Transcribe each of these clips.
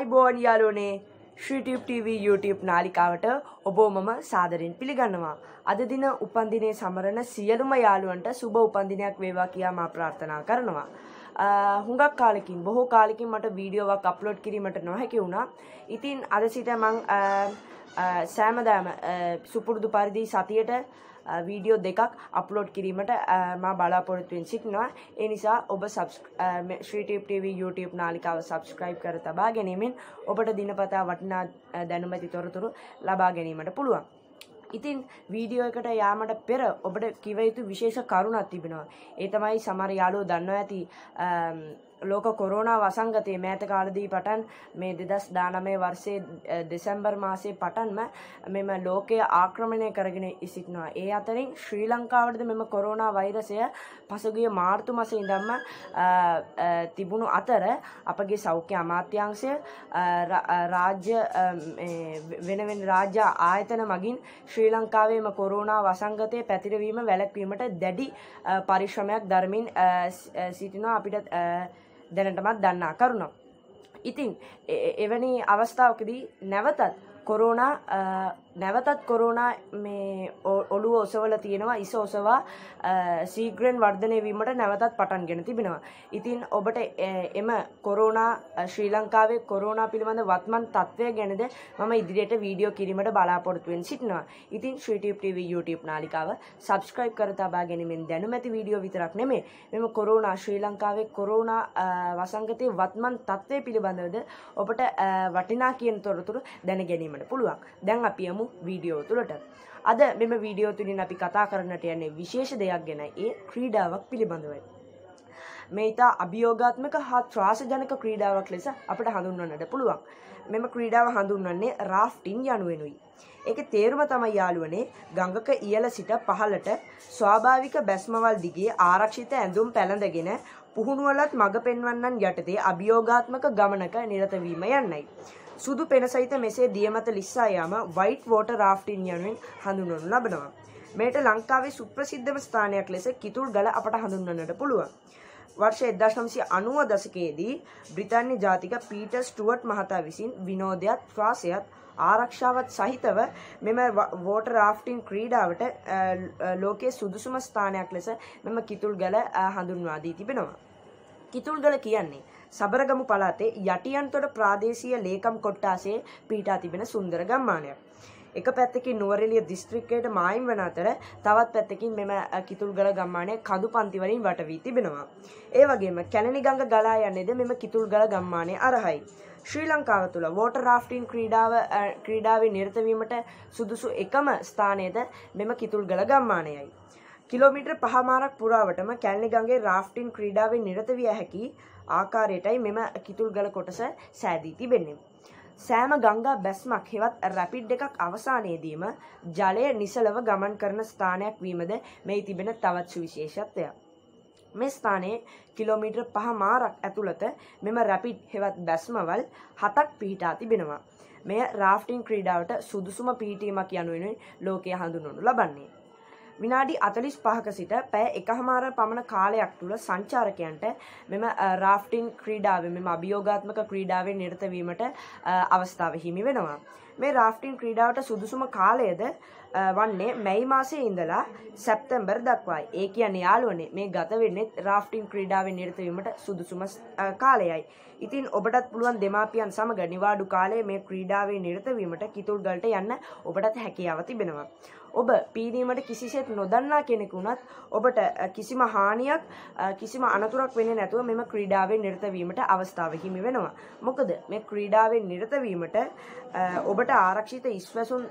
අයිබෝන් යාලෝනේ ශ්‍රීටිප් TV YouTube නාලිකාවට ඔබෝ මම සාදරෙන් පිළිගන්නවා. අද දින උපන්දිනයේ සමරන සියලුම යාළුවන්ට සුබ උපන්දිනයක් වේවා කියා මා ප්‍රාර්ථනා කරනවා. හුඟක් කාලෙකින් බොහෝ කාලෙකින් මට වීඩියෝවක් අප්ලෝඩ් කිරීමට නොහැකි වුණා. ඉතින් අද සිට මං සෑමදාම සුපුරුදු පරිදි සතියට වීඩියෝ දෙකක් අප්ලෝඩ් කිරීමට මා බලාපොරොත්තුවෙන් සිටිනවා ඒ නිසා ඔබ ශ්‍රීටප්ටව YouTube නාලිකාව සබස්ක්‍රයිබ් කර තබා ගැනීමෙන් ඔබට දිනපතා වටිනා දැනුමති තොරතුරු ලබා ගැනීමට පුළුවන්. ඉතින් වීඩියෝ එකට යාමට පෙර ඔබට කිව යුතු විශේෂ කරුණක් තිබෙනවා. ඒ තමයි සමහර යාළුවෝ දන්නවා ඇති ලෝක කොරෝනා වසංගතය මෑත කාලදී පටන් මේ දෙදස් දානමය වර්ෂයේ දෙසැම්බර් මාසේ පටන්ම මෙම ලෝකය ආක්‍රමණය කරගෙන ඉසිටනවා. ඒ අතරින් ශ්‍රී ලංකාවටද මෙම කොරෝනා වෛරසය පසුගිය මාර්තු මස ඉඳම්ම තිබුණු අතර අපගේ සෞඛ්‍ය අමාත්‍යංශය රාජ්‍ය වෙනවෙන් රාජ්‍ය ආයතන මගින් ශ්‍රී ලංකාවේම කොරෝනා වසංගතය පැතිරවීම වැළැක්වීමට දැඩි පරිශ්‍රමයක් ධර්මින් සිටිනවා අපිට දැනටමත් දන්නා කරුණක්. ඉතින් එවැනි අවස්ථාවකදී නැවතත් කොරෝනා නැවතත් කොරෝනා මේ ඔලු ඔසවල තියෙනවා ඉස ඔසවා සීග්‍රෙන් වර්ධනය වීමට නැවතත් පටන් ගෙන තිබෙනවා. ඉතින් ඔබට එම කොරෝනා ශ්‍රී ලංකාවේ කොරෝනා පිළිබඳ වත්මන් තත්ත්වය ගැනද මම ඉදිරියට වීඩියෝ කිරීමට බලාපොරොත්තුවෙන් සිටිනවා. ඉතින් ශ්‍රීටිප් TV YouTube නාලිකාව සබස්ක්‍රයිබ් කර තබා ගැනීමෙන් දැනුමැති වීඩියෝ විතරක් නෙමේ මෙම කොරෝනා ශ්‍රී ලංකාවේ කොරෝනා වසංගතයේ වත්මන් තත්ත්වය පිළිබඳවද ඔබට වටිනා කියන තොරතුරු දැන ගැනීමට පුළුවන්. දැන් අපි යමු වීඩියෝ තුළට. අද මෙම වීඩියෝ තුලින් තුළින් අපි කතා කරන්නට යන්නේ විශේෂ දෙයක් ගැන ඒ ක්‍රීඩාවක් පිළිබඳවයි. මේ ඉතා අභියෝගාත්මක හා ත්‍රාසජනක ක්‍රීඩාවක් ලෙස අපට හඳුන්වන්නට පුළුවන්. මෙම ක්‍රීඩාව හඳුන්වන්නේ රාෆ්ටින් යනුවෙනුයි. ඒක තේරුම තමයි යාළුවනේ ගඟක ඉහළ සිට පහළට ස්වාභාවික බැස්මවල් දිගේ ආරක්ෂිත ඇඳුම් පැළඳගෙන පුහුණුවලත් මඟ පෙන්වන්නන් යටතේ අභියෝගාත්මක ගමනක නිරතවීම යන්නයි. සුදු පෙන සහිත මෙසේ දියමත ලිස්සා යාම වයිට් වෝට රාෆ්ටින් යනුවෙන් හඳුනනු ලබනවා. මෙයට ලංකාවේ සුප්‍රසිද්ධම ස්ථානයක් ලෙස කිතුල් ගල අපට හඳුන්වන්නට පුළුවන්. වර්ෂ 1990 දශකයේදී බ්‍රිතාන්‍ය ජාතික පීටර් ස්ටුවර්ට් මහතා විසින් විනෝදයක්, ත්‍රාසයක්, ආරක්ෂාවත් සහිතව මෙම වෝටර් රාෆ්ටින් ක්‍රීඩාවට ලෝකයේ සුදුසුම ස්ථානයක් ලෙස මෙම කිතුල් ගල හඳුන්වා දී තිබෙනවා. කිතුල් ගල කියන්නේ සබරගමු පළාතේ යටියන්තොට ප්‍රාදේශීය ලේකම් කොට්ටාසේ පීඩා තිබෙන සුන්දර ගම්මානයක්. එක පැත්තකින් නුවරෙලිය දිස්ත්‍රික්කයට මායිම් වන අතර තවත් පැත්තකින් මෙම කිතුල්ගල ගම්මානය කඳු පන්තිවලින් වටවී තිබෙනවා. ඒ වගේම කැලණි ගඟ ගලා යන්නේද මෙම කිතුල්ගල ගම්මානය අරහයි. ශ්‍රී ලංකාව තුළ වෝට රාෆ්ටින් ක්‍රීඩාව ක්‍රීඩාවේ නිර්තවීමට සුදුසු එකම ස්ථානයද මෙම කිතුල් ගල ගම්මානයයි. කිලෝමිටර් පහමාරක් පුරාවටම කැල්ලිගගේ රාෆ්ටින් ක්‍රීඩාවේ නිරතවිය හැකි ආකාරයටයි මෙම කිතුල් ගල කොටස සෑදී තිබෙන්නේ. සෑම ගංගා බැස්මක් හෙවත් රැපිඩ් එකක් අවසානයේදීම ජලය නිසලව ගමන් කරන ස්ථානයක් වීමද මෙහි තිබෙන තවත් සුවිශේෂත්වයක්. මේ ස්ථානයේ කිලෝමීටර් පහ මාරක් ඇතුළත මෙම රැපිඩ් හෙවත් බැස්මවල් හතක් පිහිටා තිබෙනවා. මෙය රාෆ්ටිං ක්‍රීඩාවට සුදුසුම පිහිටීමක් යනුවෙන් ලෝකයේ හඳුන්වනු ලබන්නේ. විනාඩි 45ක සිට පැය එකහමාර පමණ කාලයක් තුළ සංචාරකයන්ට මෙම රාෆ්ටින් ක්‍රීඩාවෙන් මෙම අභියෝගාත්මක ක්‍රීඩාවෙන් නිරත වීමට අවස්ථාව හිමි වෙනවා. මේ රාෆ්ටින් ක්‍රීඩාවට සුදුසුම කාලයද වන්නේ මැයි මාසයේ ඉඳලා සැප්තැම්බර් දක්වායි. ඒ කියන්නේ යාළුවනේ මේ ගත වෙන්නේ රාෆ්ටින් ක්‍රීඩාවේ නිරත වීමට සුදුසුම කාලයයි. ඉතින් ඔබටත් පුළුවන් දෙමාපියන් සමග නිවාඩු කාලයේ මේ ක්‍රීඩාවේ නිරත වීමට කිතුල්ගල්ට යන්න ඔබටත් හැකියාව තිබෙනවා. ඔබ පීරීමට කිසිසේත් නොදන්නා කෙනෙකු වුණත් ඔබට කිසිම හානියක් කිසිම අනතුරක් වෙන්නේ නැතුව මෙම ක්‍රීඩාවේ නිරත වීමට අවස්ථාව හිමි වෙනවා. මොකද මේ ක්‍රීඩාවේ නිරත වීමට ඔබට ඔබට ආරක්ෂිත ඉස්වැසුම්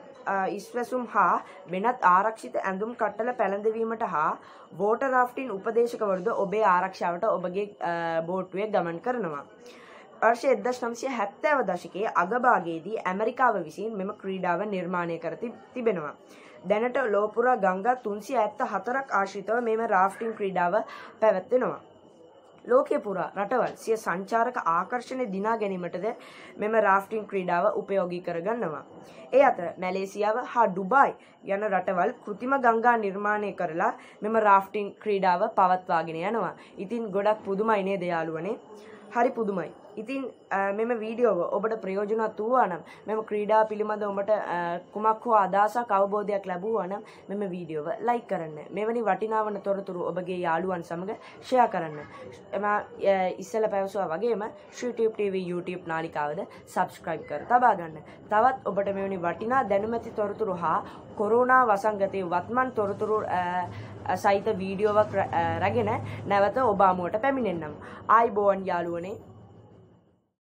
ඉස්වැසුම් හා වෙනත් ආරක්ෂිත ඇඳුම් කට්ටල පැළඳවීමට හා වෝටර් රාෆ්ටින් උපදේශකවරුද ඔබේ ආරක්ෂාවට ඔබගේ බෝට්ටුවේ ගමන් කරනවා. වර්ෂ 1970 දශකයේ අගභාගයේදී ඇමරිකාව විසින් මෙම ක්‍රීඩාව නිර්මාණය කර තිබෙනවා. දැනට ලෝපුරා ගංගා 374ක් ආශ්‍රිතව මෙම රාෆ්ටින් ක්‍රීඩාව පැවැත්වෙනවා. ලෝකය පුරා රටවල් සිය සංචාරක ආකර්ෂණය දිනා ගැනීමටද මෙම රාෆ්ටිං ක්‍රීඩාව උපයෝගී කරගන්නවා. ඒ අතර මැලේසියාව හා ඩුබායි යන රටවල් කෘතිම ගංගා නිර්මාණය කරලා මෙම රාෆ්ටිං ක්‍රීඩාව පවත්වාගෙන යනවා. ඉතින් ගොඩක් පුදුමයිනේ දයාලුවනේ. හරි පුදුමයි. ඉතින් මෙම වීඩියෝව ඔබට ප්‍රයෝජනවත් වූවා නම් මෙම ක්‍රීඩා පිළිබඳ ඔබට කුමක් හෝ අදහසක් අවබෝධයක් ලැබුවා නම් මෙම වීඩියෝව ලයික් කරන්න. මෙවැනි වටිනාවන තොරතුරු ඔබගේ යාළුවන් සමග ෂෙයා කරන්න. එම ඉස්සෙල්ලා පැවසුවා වගේම YouTube TV YouTube නාලිකාවද subscribe කර තබා ගන්න. තවත් ඔබට මෙවැනි වටිනා දැනුමැති තොරතුරු හා කොරෝනා වසංගතයේ වත්මන් තොරතුරු සහිත වීඩියෝවක් රැගෙන නැවත ඔබාමුවට පැමිණෙන්නම්. ආයිබෝන් යාළුවනේ